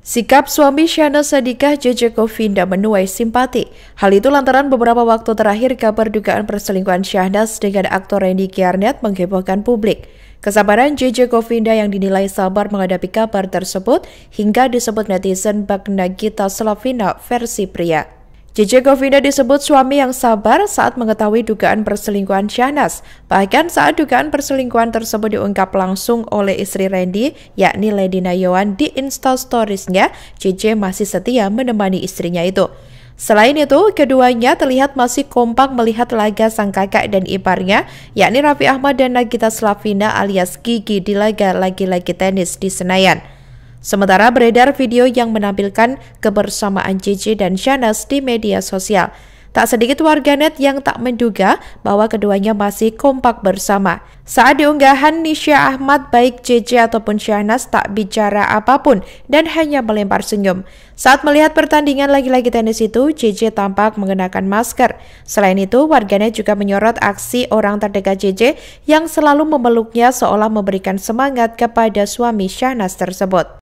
Sikap suami Syahna Sadikah JJ Kofinda menuai simpati. Hal itu lantaran beberapa waktu terakhir kabar dugaan perselingkuhan Syahnas dengan aktor Randy Kiarnet menghebohkan publik. Kesabaran JJ Govinda yang dinilai sabar menghadapi kabar tersebut hingga disebut netizen Bagnagita Gita Slavina versi pria. JJ Govinda disebut suami yang sabar saat mengetahui dugaan perselingkuhan Syahnas. Bahkan saat dugaan perselingkuhan tersebut diungkap langsung oleh istri Randy, yakni Lady Nayawan di Insta Storiesnya, JJ masih setia menemani istrinya itu. Selain itu, keduanya terlihat masih kompak melihat laga sang kakak dan iparnya, yakni Raffi Ahmad dan Nagita Slavina alias Gigi di laga lagi-lagi tenis di Senayan. Sementara beredar video yang menampilkan kebersamaan JJ dan Shanas di media sosial. Tak sedikit warganet yang tak menduga bahwa keduanya masih kompak bersama. Saat diunggahan, Nisha Ahmad baik JJ ataupun Shanas tak bicara apapun dan hanya melempar senyum. Saat melihat pertandingan lagi-lagi tenis itu, JJ tampak mengenakan masker. Selain itu, warganet juga menyorot aksi orang terdekat JJ yang selalu memeluknya seolah memberikan semangat kepada suami Shanas tersebut.